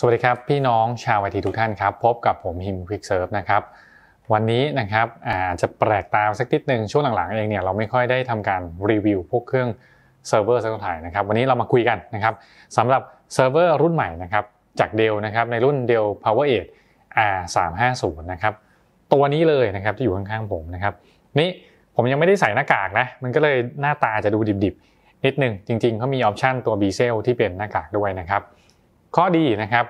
สวัสดีครับ พี่น้องชาวไอทีทุกท่านครับ พบกับผมฮิมควิกเซิร์ฟนะครับ วันนี้นะครับอาจจะแปลกตาสักนิดหนึ่งช่วงหลัง ๆ เองเนี่ยเราไม่ค่อยได้ทำการรีวิวพวกเครื่องเซิร์ฟเวอร์สักเท่าไหร่นะครับ วันนี้เรามาคุยกันนะครับสำหรับเซิร์ฟเวอร์รุ่นใหม่นะครับจากเดลนะครับในรุ่นเดล Power 8 R 3 5 0นะครับ ตัวนี้เลยนะครับที่อยู่ข้าง ๆ ผมนะครับ นี่ผมยังไม่ได้ใส่หน้ากากนะมันก็เลยหน้าตาจะดูดิบๆ นิดนึงจริงๆเขามีออปชันตัวบีเซลที่เป็นหน้ากากด้วยนะครับข้อดีนะครับ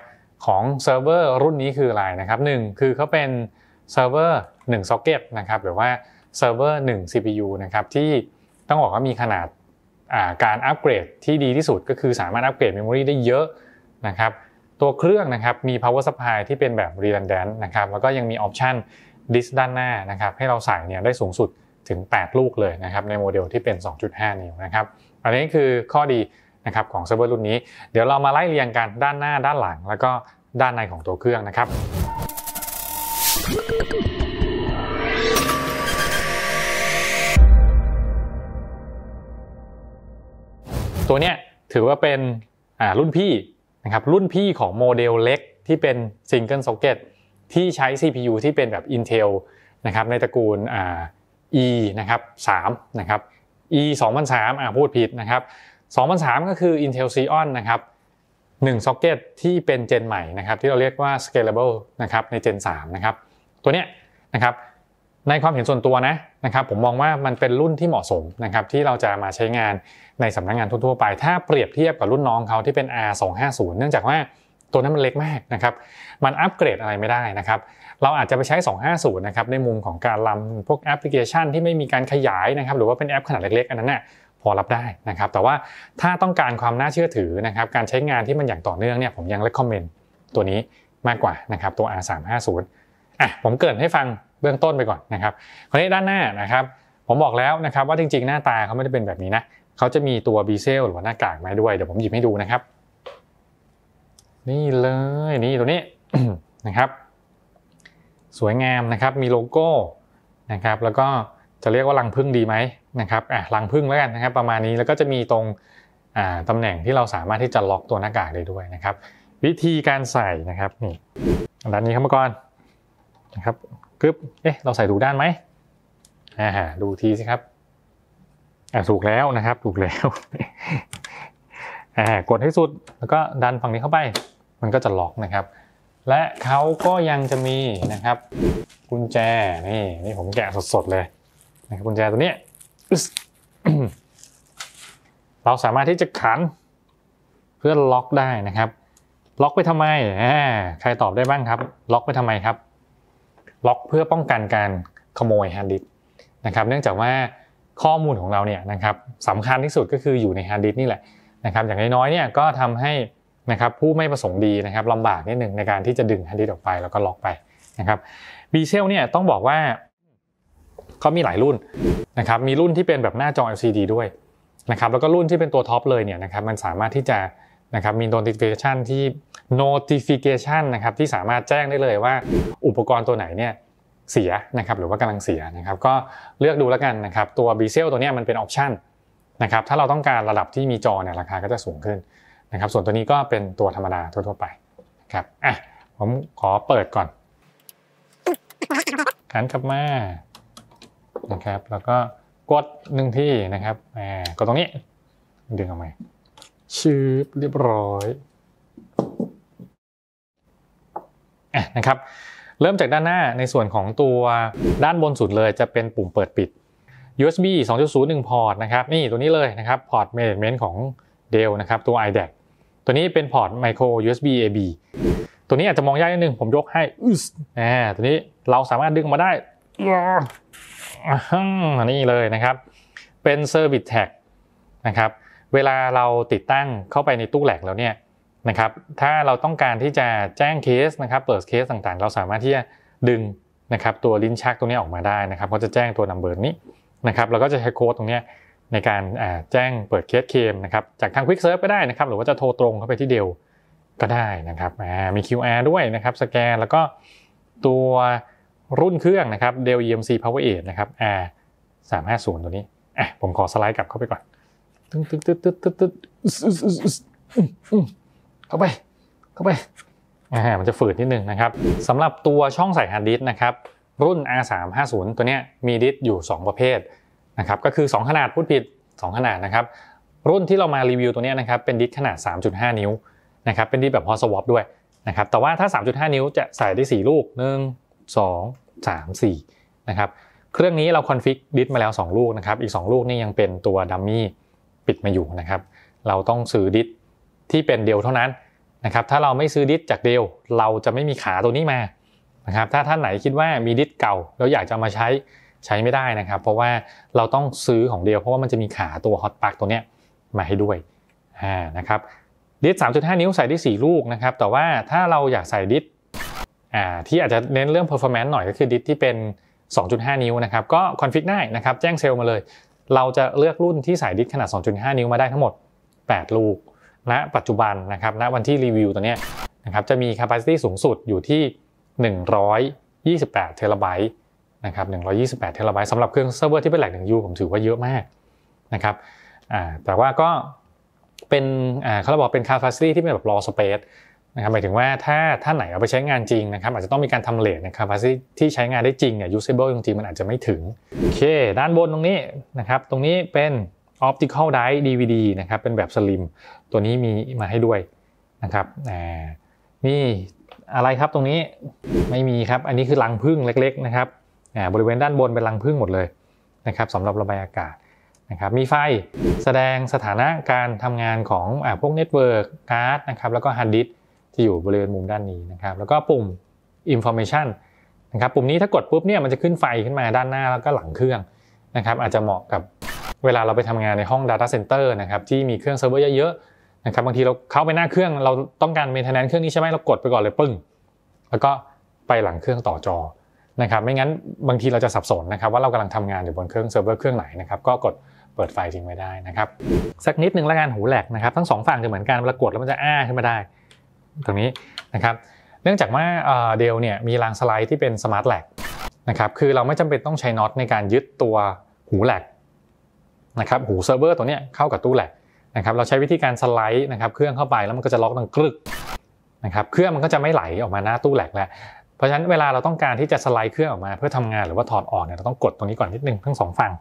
ของเซิร์ฟเวอร์รุ่นนี้คืออะไรนะครับ1คือเขาเป็นเซิร์ฟเวอร์1 socket นะครับหรือว่าเซิร์ฟเวอร์ 1 CPU นะครับที่ต้องบอกว่ามีขนาดการอัปเกรดที่ดีที่สุดก็คือสามารถอัปเกรดเมมโมรีได้เยอะนะครับตัวเครื่องนะครับมี power supply ที่เป็นแบบ redundant นะครับแล้วก็ยังมีออปชันดิสด้านหน้านะครับให้เราใส่เนี่ยได้สูงสุดถึง 8 ลูกเลยนะครับในโมเดลที่เป็น 2.5 นิ้วนะครับอันนี้คือข้อดีนะครับของเซิร์ฟเวอร์รุ่นนี้เดี๋ยวเรามาไล่เรียงกัน ด้านหน้าด้านหลัง แล้วก็ด้านในของตัวเครื่องนะครับ ตัวเนี้ยถือว่าเป็นรุ่นพี่นะครับรุ่นพี่ของโมเดลเล็กที่เป็นซิงเกิลโซเกตที่ใช้ CPU ที่เป็นแบบ Intel นะครับในตระกูล E นะครับ3นะครับ E 2 0 0 3อ่าพูดผิดนะครับ2003ก็คือ Intel Xeon นะครับ1อกเก็ตที่เป็นเจนใหม่นะครับที่เราเรียกว่า scalable นะครับในเจน3นะครับตัวเนี้ยนะครับในความเห็นส่วนตัวนะนะครับผมมองว่ามันเป็นรุ่นที่เหมาะสมนะครับที่เราจะมาใช้งานในสำนักงงานทั่วๆไป ถ้าเปรียบเทียบกับรุ่นน้องเขาที่เป็น R250 เนื่องจากว่าตัวนั้นมันเล็กมากนะครับมันอัปเกรดอะไรไม่ได้นะครับ เราอาจจะไปใช้250นะครับในมุมของการรำพวกแอปพลิเคชันที่ไม่มีการขยายนะครับหรือว่าเป็นแอปขนาดเล็กๆอันนั้นนะ่ะพอรับได้นะครับ แต่ว่าถ้าต้องการความน่าเชื่อถือนะครับการใช้งานที่มันอย่างต่อเนื่องเนี่ยผมยัง recommend ตัวนี้มากกว่านะครับตัว R350 อ่ะผมเกิดให้ฟังเบื้องต้นไปก่อนนะครับคราวนี้ด้านหน้านะครับ ผมบอกแล้วนะครับว่าจริง ๆ หน้าตาเขาไม่ได้เป็นแบบนี้นะเขาจะมีตัวบีเซลหรือว่าหน้ากากมาด้วยเดี๋ยวผมหยิบให้ดูนะครับ นี่เลยนี่ตัวนี้นะครับ สวยงามนะครับ มีโลโก้นะครับ แล้วก็จะเรียกว่ารังพึ่งดีไหมนะครับอ่ะรังพึ่งแล้วกันนะครับ ประมาณนี้แล้วก็จะมีตรงอ่าตำแหน่งที่เราสามารถที่จะล็อกตัวหน้ากากได้ด้วยนะครับ วิธีการใส่นะครับนี่ด้านนี้ครับมาก่อนนะครับกึ๊บเอ๊ะ เราใส่ถูกด้านไหมอ่าดูทีสิครับ อ่าถูกแล้วนะครับ ถูกแล้ว อ่า กดให้สุด แล้วก็ดันฝั่งนี้เข้าไป มันก็จะล็อกนะครับ และเขาก็ยังจะมีนะครับ กุญแจนี่ นี่ผมแกะสดๆเลยนะครับ กุญแจตัวนี้เราสามารถที่จะขันเพื่อล็อกได้นะครับ ล็อกไปทำไมใครตอบได้บ้างครับ ล็อกไปทำไมครับ ล็อกเพื่อป้องกันการขโมยฮาร์ดดิสนะครับเนื่องจากว่าข้อมูลของเราเนี่ยนะครับสำคัญที่สุดก็คืออยู่ในฮาร์ดดิสนี่แหละนะครับอย่างน้อยๆเนี่ยก็ทำให้นะครับผู้ไม่ประสงค์ดีนะครับลำบากนิดหนึ่งในการที่จะดึงฮาร์ดดิสออกไปแล้วก็ล็อกไปนะครับบีเชลเนี่ยต้องบอกว่าก็มีหลายรุ่นนะครับ มีรุ่นที่เป็นแบบหน้าจอ LCD ด้วยนะครับ แล้วก็รุ่นที่เป็นตัวท็อปเลยเนี่ยนะครับ มันสามารถที่จะนะครับมี notification ที่ notification นะครับที่สามารถแจ้งได้เลยว่าอุปกรณ์ตัวไหนเนี่ยเสียนะครับหรือว่ากำลังเสียนะครับก็เลือกดูแล้วกันนะครับ ตัว b ีเซลตัวนี้มันเป็นออปชั่นนะครับถ้าเราต้องการระดับที่มีจอเนี่ยราคาก็จะสูงขึ้นนะครับ ส่วนตัวนี้ก็เป็นตัวธรรมดาทั่วๆไปครับอ่ะผมขอเปิดก่อนขันกลับมานะครับแล้วก็กดหนึ่งที่นะครับอ่กดตรงนี้ ดึงออกมาชืบเรียบร้อยอะนะครับ เริ่มจากด้านหน้าในส่วนของตัวด้านบนสุดเลยจะเป็นปุ่มเปิดปิด USB 2.01 พอร์ตนะครับ นี่ตัวนี้เลยนะครับ พอร์ต management ของ Dell นะครับตัว iDAC ตัวนี้เป็นพอร์ต micro USB AB ตัวนี้อาจจะมองยากนิดนึง ผมยกให้อ่าตัวนี้เราสามารถดึงมาได้นี่เลยนะครับ เป็น Service Tag นะครับเวลาเราติดตั้งเข้าไปในตู้แหลกแล้วเนี่ยนะครับถ้าเราต้องการที่จะแจ้งเคสนะครับ เปิดเคสต่างๆ เราสามารถที่จะดึงนะครับตัวลิ้นชักตัวนี้ออกมาได้นะครับเขาจะแจ้งตัวนัมเบอร์นี้นะครับเราก็จะใช้โค้ดตรงนี้ในการแจ้งเปิดเคสเคมนะครับจากทาง Quick Serve ก็ได้นะครับ หรือว่าจะโทรตรงเข้าไปที่เดลก็ได้นะครับมี QR ด้วยนะครับ สแกนแล้วก็ตัวรุ่นเครื่องนะครับ Dell EMC Power 8นะครับ R 350ตัวนี้อ่ะผมขอสไลด์กลับเข้าไปก่อนตึ๊ดตึ๊ดตึ๊ดตึ๊ดตึ๊ดตึ๊ดเข้าไป เข้าไป อ่า มันจะฝืดนิดนึงนะครับ สำหรับตัวช่องใส่ฮาร์ดดิสต์นะครับ รุ่น R 3 5 0ตัวนี้มีดิสต์อยู่ 2 ประเภทนะครับ ก็คือ 2 ขนาดพูดผิด 2 ขนาดนะครับ รุ่นที่เรามารีวิวตัวนี้นะครับ เป็นดิสต์ขนาด 3.5 นิ้วนะครับ เป็นดิสต์แบบฮอสวอปด้วยนะครับ แต่ว่าถ้า 3.5 นิ้วจะใส่ได้4ลูก1 2 3 4 นะครับ เครื่องนี้เราคอนฟิกดิสมาแล้ว 2 ลูกนะครับ อีก 2 ลูกนี่ยังเป็นตัวดัมมี่ปิดมาอยู่นะครับเราต้องซื้อดิสที่เป็นเดียวเท่านั้นนะครับถ้าเราไม่ซื้อดิสจากเดียวเราจะไม่มีขาตัวนี้มานะครับถ้าท่านไหนคิดว่ามีดิสเก่า แล้วอยากจะมาใช้ใช้ไม่ได้นะครับ เพราะว่าเราต้องซื้อของเดียวเพราะว่ามันจะมีขาตัวฮอตปักตัวเนี้ยมาให้ด้วยนะครับดิส3.5นิ้วใส่ได้4ลูกนะครับแต่ว่าถ้าเราอยากใส่ดิสที่อาจจะเน้นเรื่อง performance หน่อยก็คือดิสที่เป็น 2.5 นิ้วนะครับ ก็คอนฟิกได้นะครับ แจ้งเซลล์มาเลย เราจะเลือกรุ่นที่ใส่ดิสขนาด 2.5 นิ้วมาได้ทั้งหมด 8 ลูกณนะปัจจุบันนะครับณนะวันที่รีวิวตัวเนี้ยนะครับ จะมี capacity สูงสุดอยู่ที่ 128เทราไบต์นะครับ 128เทราไบต์สำหรับเครื่องเซิร์ฟเวอร์ที่เป็นแหล่งหนึ่งยูผมถือว่าเยอะมากนะครับแต่ว่าก็เป็นเขาบอกเป็น capacity ที่เป็นแบบ raw space นะครับหมายถึงว่าถ้าท่านไหนเอาไปใช้งานจริงนะครับอาจจะต้องมีการทำเลทนะครับที่ใช้งานได้จริงเนี่ย usable จริงๆ มันอาจจะไม่ถึง โอเค ด้านบนตรงนี้นะครับตรงนี้เป็น optical drive DVD นะครับเป็นแบบสลิมตัวนี้มีมาให้ด้วยนะครับอ่านี่อะไรครับตรงนี้ไม่มีครับ อันนี้คือรังพึ่งเล็กๆนะครับอ่าบริเวณด้านบนเป็นรังพึ่งหมดเลยนะครับสำหรับระบายอากาศนะครับมีไฟแสดงสถานะการทำงานของอพวกเน็ตเวิร์กการ์ดนะครับแล้วก็ฮาร์ดดิสจะอยู่บริเวณมุมด้านนี้นะครับแล้วก็ปุ่ม information นะครับปุ่มนี้ถ้ากดปุ๊บเนี่ยมันจะขึ้นไฟขึ้นมาด้านหน้าแล้วก็หลังเครื่องนะครับอาจจะเหมาะกับเวลาเราไปทำงานในห้อง data center นะครับที่มีเครื่องเซิร์ฟเวอร์เยอะๆนะครับบางทีเราเข้าไปหน้าเครื่องเราต้องการเมนเทนแนน c เครื่องนี้ใช่ไหมเรากดไปก่อนเลยปึ้งแล้วก็ไปหลังเครื่องต่อจอนะครับไม่งั้นบางทีเราจะสับสนนะครับว่าเรากำลังทำงานอยู่บนเครื่องเซิร์ฟเวอร์เครื่องไหนนะครับก็กดเปิดไฟทิ้งไว้ได้นะครับสักนิดหนึ่งละกันหูแหลกนะครับทั้งสองฝั่งจะเหมือนกันเวลากดแล้วมันจะอ้าขึ้นมาได้ตรงนี้นะครับ เนื่องจากว่าเดลเนี่ยมีรางสไลด์ที่เป็นสมาร์ทแลกนะครับ คือเราไม่จำเป็นต้องใช้น็อตในการยึดตัวหูแลกนะครับหูเซิร์ฟเวอร์ตัวนี้เข้ากับตู้แลกนะครับเราใช้วิธีการสไลด์นะครับเครื่องเข้าไปแล้วมันก็จะล็อกดังกรึกนะครับเครื่องมันก็จะไม่ไหลออกมาหน้าตู้แลกแล้วพราะฉะนั้นเวลาเราต้องการที่จะสไลด์เครื่องออกมา เพื่อทำงานหรือว่าถอดออกเนี่ยเราต้องกดตรงนี้ก่อนนิดนึงทั้งสองฝั่ง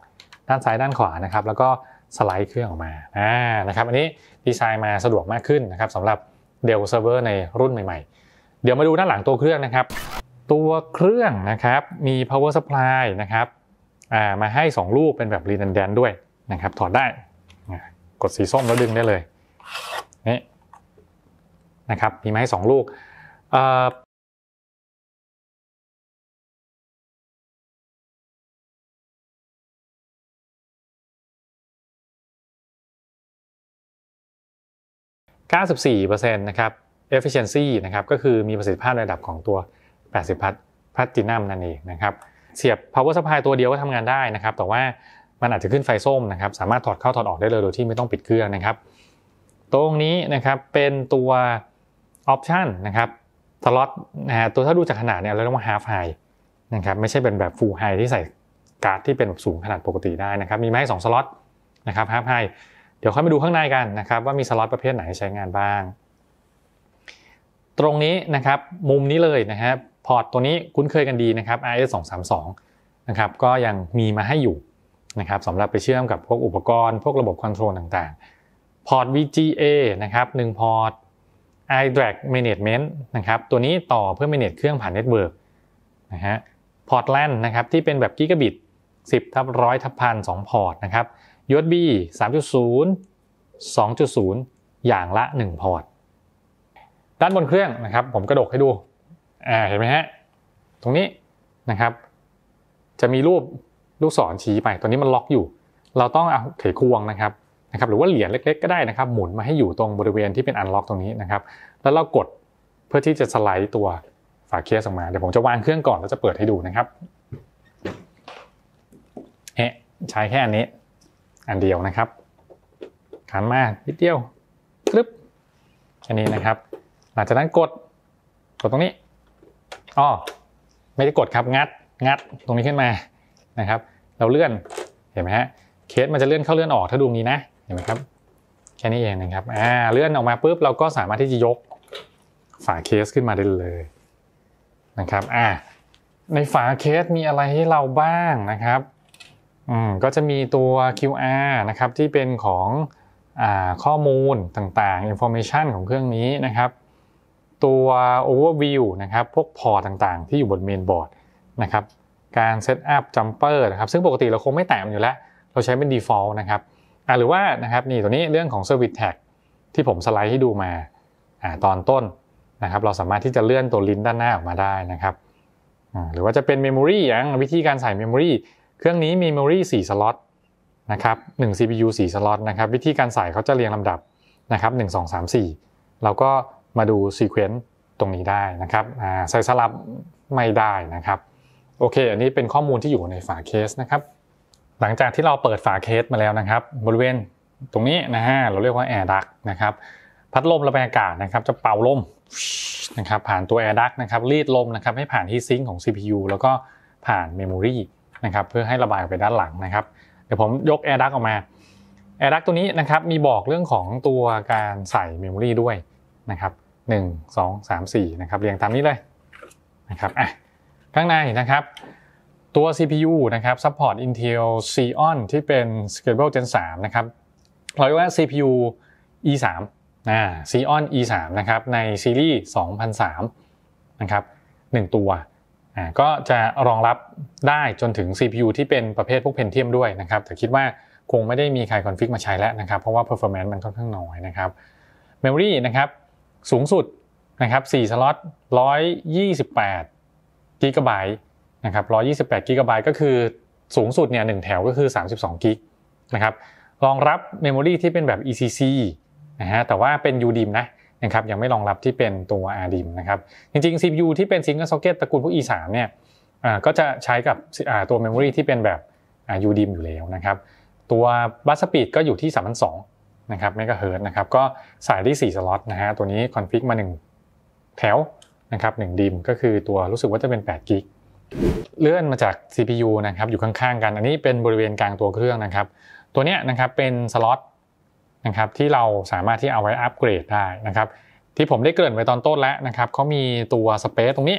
ด้านซ้ายด้านขวานะครับแล้วก็สไลด์เครื่องออกมาอ่านะครับอันนี้ดีไซน์มาสะดวกมากขึ้นนะครับสำหรับเดลเซิร์ฟเวอร์ในรุ่นใหม่ ๆ เดี๋ยวมาดูด้านหลังตัวเครื่องนะครับ ตัวเครื่องนะครับมี power supply นะครับมาให้2ลูกเป็นแบบ redundant ด้วยนะครับถอดได้กดสีส้มแล้วดึงได้เลย นี่นะครับมีมาให้2ลูก94%นะครับ efficiency นะครับก็คือมีประสิทธิภาพระดับของตัว 80 พัทพัทตินัมนั่นเองนะครับเสียบ power supply ตัวเดียวก็ทำงานได้นะครับแต่ว่ามันอาจจะขึ้นไฟส้มนะครับสามารถถอดเข้า ถอดออกได้เลยโดยที่ไม่ต้องปิดเครื่องนะครับตรงนี้นะครับเป็นตัวออปชันนะครับ สล็อตนะฮะตัวถ้าดูจากขนาดเนี่ยเราเรียกว่า half high นะครับไม่ใช่เป็นแบบ full high ที่ใส่การ์ดที่เป็นสูงขนาดปกติได้นะครับมีมาให้2สล็อตนะครับ half high เดี๋ยวค่อยมาดูข้างในกันนะครับ ว่ามีสล็อตประเภทไหนใช้งานบ้าง ตรงนี้นะครับมุมนี้เลยนะครับพอร์ตตัวนี้คุ้นเคยกันดีนะครับ RS 232นะครับ ก็ยังมีมาให้อยู่นะครับสำหรับไปเชื่อมกับพวกอุปกรณ์ พวกระบบคอนโทรลต่างๆ พอร์ต VGA นะครับ1พอร์ต iDrag Management นะครับตัวนี้ต่อเพื่อ manage เครื่องผ่านเน็ตเวิร์กนะฮะพอร์ต LAN นะครับที่เป็นแบบกิกะบิต10ทับร้อยทับพันสองพอร์ตนะครับ USB 3.0 2.0 อย่างละ 1 พอร์ต ด้านบนเครื่องนะครับ ผมกระดกให้ดูอ่าเห็นไหมฮะ ตรงนี้นะครับ จะมีรูปลูกศรชี้ไป ตอนนี้มันล็อกอยู่ เราต้องเอาเขยควงนะครับ นะครับ หรือว่าเหรียญเล็กๆก็ได้นะครับ หมุนมาให้อยู่ตรงบริเวณที่เป็นอันล็อกตรงนี้นะครับ แล้วเรากดเพื่อที่จะสไลด์ตัวฝาเคสออกมา เดี๋ยวผมจะวางเครื่องก่อนแล้วจะเปิดให้ดูนะครับเฮ้ใช้แค่อันนี้อันเดียวนะครับขันมานิดเดียวกรึบอันนี้นะครับ หลังจากนั้นกด กดตรงนี้อ๋อไม่ได้กดครับ งัด งัด ตรงนี้ขึ้นมา นะครับ เราเลื่อน เห็นไหมฮะ เคสมันจะเลื่อนเข้าเลื่อนออก ถ้าดูนี้นะ เห็นไหมครับ แค่นี้เองนะครับ อ่า เลื่อนออกมาปุ๊บเราก็สามารถที่จะยก ฝาเคสขึ้นมาได้เลย นะครับ อ่า ในฝาเคสมีอะไรให้เราบ้างนะครับอืมก็จะมีตัว QR นะครับ ที่เป็นของข้อมูลต่างๆ information ของเครื่องนี้นะครับ ตัว overview นะครับพวกพอต่างๆ ที่อยู่บนเมนบอร์ดนะครับการเซตอัพจัมเปอร์นะครับซึ่งปกติเราคงไม่แตะมันอยู่แล้ว เราใช้เป็น default นะครับอ่าหรือว่านะครับนี่ตัวนี้เรื่องของ service tag ที่ผมสไลด์ให้ดูมาอตอนต้นนะครับเราสามารถที่จะเลื่อนตัวลิ้นด้านหน้าออกมาได้นะครับอ่าหรือว่าจะเป็น memory อย่างวิธีการใส่ memory เครื่องนี้มีเมมโมรี่4สล็อตนะครับ1 CPU 4 สล็อตนะครับวิธีการใส่เขาจะเรียงลำดับนะครับ 1 2 3 4เราก็มาดูซีเควนต์ตรงนี้ได้นะครับใส่สลับไม่ได้นะครับ โอเค อันนี้เป็นข้อมูลที่อยู่ในฝาเคสนะครับ หลังจากที่เราเปิดฝาเคสมาแล้วนะครับ บริเวณตรงนี้นะฮะ เราเรียกว่าแอร์ดักนะครับ พัดลมระบายอากาศนะครับ จะเป่าลมนะครับผ่านตัวแอร์ดักนะครับรีดลมนะครับให้ผ่านที่ซิงค์ของ CPU แล้วก็ผ่านเมมโมรีนะครับเพื่อให้ระบายออกไปด้านหลังนะครับ เดี๋ยวผมยก Air Duct ออกมา Air Duct ตัวนี้นะครับมีบอกเรื่องของตัวการใส่เมมโมรีด้วยนะครับหนึ่งสองสามสี่นะครับเรียงตามนี้เลยนะครับอ่ะข้างในนะครับ ตัว CPU นะครับซัพพอร์ต Intel Xeon ที่เป็น Scalable Gen 3นะครับเราเรียกว่า CPU E3 นะ Xeon E3 นะครับในซีรีส์2003นะครับ1 ตัวก็จะรองรับได้จนถึง CPU ที่เป็นประเภทพวกเพนเทียมด้วยนะครับแต่คิดว่าคงไม่ได้มีใครคอนฟิกมาใช้แล้วนะครับเพราะว่า performance มันค่อนข้างน้อยนะครับ memory นะครับสูงสุดนะครับ4สล็อต 128กิกะไบต์นะครับ 128กิกะไบต์ก็คือสูงสุดเนี่ยหแถวก็คือ 32กิกนะครับรองรับเมมโมรีที่เป็นแบบ ECC นะฮะแต่ว่าเป็น UDIMM นะนะครับยังไม่รองรับที่เป็นตัว RDIMM นะครับจริงๆ CPU ที่เป็น single socket ตระกูลพวก E3 เนี่ยก็จะใช้กับตัว memory ที่เป็นแบบ UDIMM อยู่แล้วนะครับตัวบัสสปีดก็อยู่ที่3 2 0 0นะครับเมกะเฮิร์ตนะครับก็สายได้4สล็อตนะฮะตัวนี้คอนฟิกมา1แถวนะครับ1ดิมก็คือตัวรู้สึกว่าจะเป็น8กิกเลื่อนมาจาก CPU นะครับอยู่ข้างๆกันอันนี้เป็นบริเวณกลางตัวเครื่องนะครับตัวเนี้ยนะครับเป็นสล็อตนะครับที่เราสามารถที่เอาไว้อัปเกรดได้นะครับ ที่ผมได้เกริ่นไว้ตอนต้นแล้วนะครับเขามีตัวสเปซตรงนี้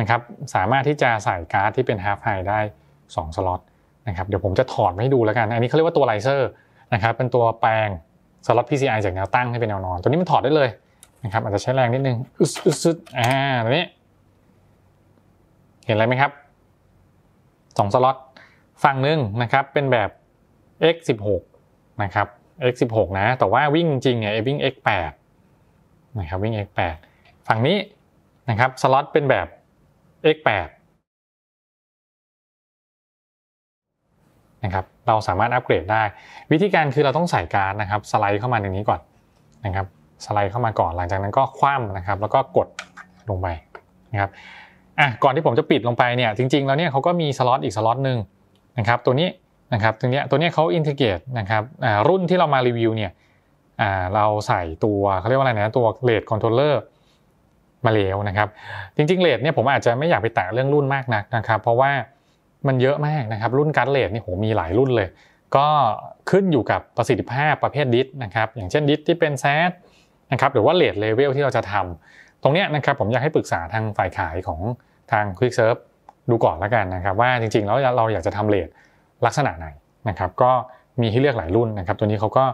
นะครับ สามารถที่จะใส่การ์ดที่เป็นฮาร์ฟไฮได้2สล็อตนะครับ เดี๋ยวผมจะถอดให้ดูแล้วกัน อันนี้เขาเรียกว่าตัวไลเซอร์นะครับเป็นตัวแปลงสล็อต PCI จากแนวตั้งให้เป็นแนวนอน ตัวนี้มันถอดได้เลยนะครับอาจจะใช้แรงนิดนึงอึดอึดอ่าตัวนี้ เห็นอะไรไหมครับ2สล็อตฝั่งหนึ่งนะครับ เป็นแบบ x16 นะครับ X16 นะ แต่ว่าวิ่งจริงเนี่ยวิ่ง X8 นะครับ วิ่ง X8 ฝั่งนี้นะครับ สล็อตเป็นแบบ X8 นะครับ เราสามารถอัปเกรดได้ วิธีการคือเราต้องใส่การ์ดนะครับ สไลด์เข้ามาในนี้ก่อนนะครับ สไลด์เข้ามาก่อน หลังจากนั้นก็คว่ำนะครับ แล้วก็กดลงไปนะครับ อ่ะ ก่อนที่ผมจะปิดลงไปเนี่ย จริงๆ แล้วเนี่ยเขาก็มีสล็อตอีกสล็อตหนึ่งนะครับ ตัวนี้นะครับตรงนี้ตัวนี้เขาอินทิเกรตนะครับรุ่นที่เรามารีวิวเนี่ยเราใส่ตัวเขาเรียกว่าอะไรนะตัวเลดคอนโทรลเลอร์มาแล้วนะครับ จริงๆเลดเนี่ยผมอาจจะไม่อยากไปแตะเรื่องรุ่นมากนักนะครับ เพราะว่ามันเยอะมากนะครับ รุ่นการ์ดเลดนี่โหมีหลายรุ่นเลย ก็ขึ้นอยู่กับประสิทธิภาพประเภทดิสนะครับ อย่างเช่นดิสที่เป็นแซดนะครับหรือว่าเลดเลเวลที่เราจะทำ ตรงนี้นะครับผมอยากให้ปรึกษาทางฝ่ายขายของทาง Quick Serve ดูก่อนแล้วกันนะครับ ว่าจริงๆแล้วเราอยากจะทำเลดลักษณะไหนนะครับ ก็มีให้เลือกหลายรุ่นนะครับ ตัวนี้เขาก็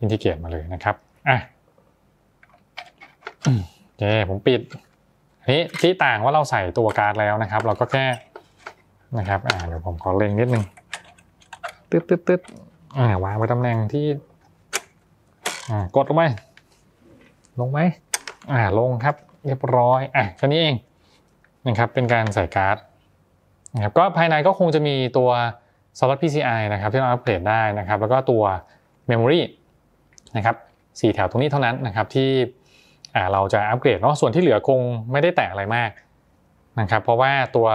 อินทิเกรตมาเลยนะครับอ่ะโอเคผมปิดนี้ที่ต่างว่าเราใส่ตัวการ์ดแล้วนะครับ เราก็แค่นะครับอ่าเดี๋ยวผมขอเล็งนิดนึงตึ๊ดตึ๊ดตึ๊ดอ่าวางไว้ตำแหน่งที่อ่ากดลงไหม ลงไหมอ่าลงครับ เรียบร้อย อ่ะ แค่นี้เอง นะครับเป็นการใส่การ์ดนะครับก็ภายในก็คงจะมีตัวซอฟต์ PCI นะครับ ที่เราอัปเกรดได้นะครับ แล้วก็ตัว Memory นะครับสแถวตรงนี้เท่านั้นนะครับ ที่เราจะอัปเกรดเนาะส่วนที่เหลือคงไม่ได้แตกอะไรมากนะครับเพราะว่าตัว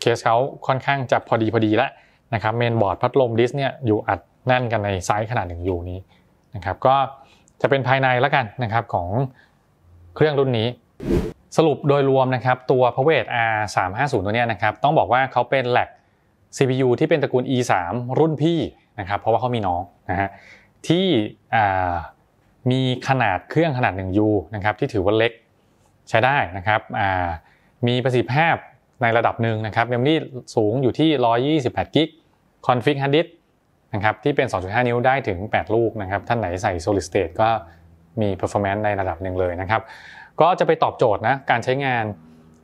เคสเขาค่อนข้างจะพอดีพอดีแล้วนะครับเมนบอร์ดพัดลมดิสเนี่ยอยู่อัดแน่นกันในไซส์ขนาดหนึ่งอยู่นี้นะครับก็จะเป็นภายในแล้วกันนะครับของเครื่องรุ่นนี้ สรุปโดยรวมนะครับ ตัว p o ว e r ์ R 350ตัวเนี้ยนะครับต้องบอกว่าเขาเป็นแหลก CPU ที่เป็นตระกูล E3 รุ่นพี่นะครับ เพราะว่าเขามีน้องนะฮะที่มีขนาดเครื่องขนาด 1U นะครับที่ถือว่าเล็กใช้ได้นะครับมีประสิทธิภาพในระดับหนึ่งนะครับเมมโมรี่สูงอยู่ที่128กิกคอนฟิกฮาร์ดดิสนะครับที่เป็น 2.5 นิ้วได้ถึง 8 ลูกนะครับท่านไหนใส่ solid state ก็มี performance ในระดับหนึ่งเลยนะครับก็จะไปตอบโจทย์นะการใช้งาน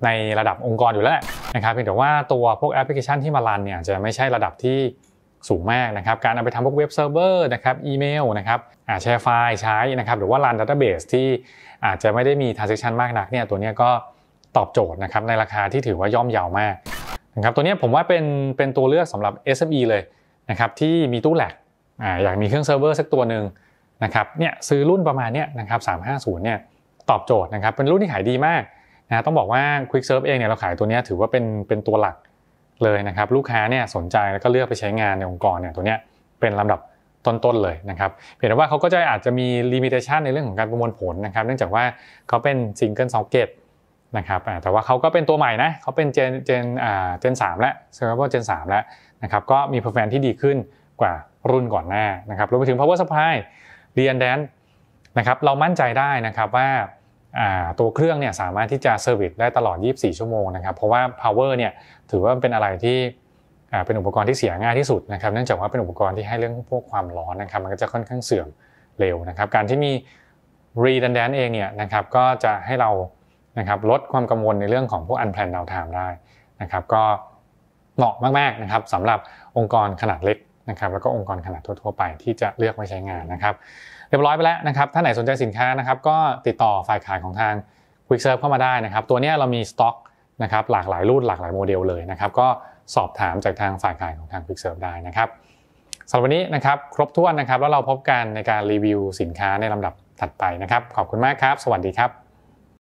ในระดับองค์กรอยู่แล้วนะครับเพียงแต่ว่าตัวพวกแอปพลิเคชันที่มารันเนี่ยจะไม่ใช่ระดับที่สูงมากนะครับการเอาไปทำพวกเว็บเซิร์ฟเวอร์นะครับอีเมลนะครับแชร์ไฟล์ใช้นะครับหรือว่ารันดัตเตอร์เบสที่อาจจะไม่ได้มีทรานเซชันมากนักเนี่ยตัวนี้ก็ตอบโจทย์นะครับในราคาที่ถือว่าย่อมเยาวมากนะครับตัวนี้ผมว่าเป็นเป็นตัวเลือกสำหรับ SME เลยนะครับที่มีตู้แหลกอ่าอยากมีเครื่องเซิร์ฟเวอร์สักตัวหนึ่งนะครับเนี่ยซื้อรุ่นประมาณเนี้ยนะครับสาามห้ศูนย์เนี่ยตอบโจทย์นะครับเป็นรุ่นที่ขายดีมากนะต้องบอกว่า Quick Serve เองเนี่ยเราขายตัวนี้ถือว่าเป็นเป็นตัวหลักเลยนะครับลูกค้าเนี่ยสนใจแล้วก็เลือกไปใช้งานในองค์กรเนี่ยตัวนี้เป็นลำดับต้นๆเลยนะครับเพียงแต่ว่าเขาก็จะอาจจะมีลิมิเตชันในเรื่องของการประมวลผลนะครับ เนื่องจากว่าเขาเป็นซิงเกิลซ็อกเก็ตนะครับแต่ว่าเขาก็เป็นตัวใหม่นะเขาเป็นเจนเจนอ่าเจนสามแล้วเซอร์เวอร์เจนสามแล้วนะครับก็มีเพอร์ r ฟ a ที่ดีขึ้นกว่ารุ่นก่อนหน้านะครับรวมไปถึง power supply เรียนแดนนะครับเรามั่นใจได้นะครับว่าตัวเครื่องเนี่ยสามารถที่จะเซอร์วิสได้ตลอด 24 ชั่วโมงนะครับเพราะว่า power เนี่ยถือว่าเป็นอะไรที่เป็นอุปกรณ์ที่เสียง่ายที่สุดนะครับเนื่องจากว่าเป็นอุปกรณ์ที่ให้เรื่องพวกความร้อนนะครับมันก็จะค่อนข้างเสื่อมเร็วนะครับการที่มี redundant เองเนี่ยนะครับก็จะให้เรานะครับลดความกังวลในเรื่องของพวก unplanned downtime ได้นะครับก็เหมาะมากๆนะครับสำหรับองค์กรขนาดเล็กนะครับแล้วก็องค์กรขนาดทั่ว ๆ ไปที่จะเลือกไว้ใช้งานนะครับ เรียบร้อยไปแล้วนะครับถ้าไหนสนใจสินค้านะครับ ก็ติดต่อฝ่ายขายของทาง Quick Serve เข้ามาได้นะครับ ตัวนี้เรามีสต็อกนะครับหลากหลายรุ่นหลากหลายโมเดลเลยนะครับก็สอบถามจากทางฝ่ายขายของทาง Quick Serve ได้นะครับสำหรับวันนี้นะครับ ครบถ้วนนะครับแล้วเราพบกันในการรีวิวสินค้าในลำดับถัดไปนะครับ ขอบคุณมากครับ สวัสดีครับ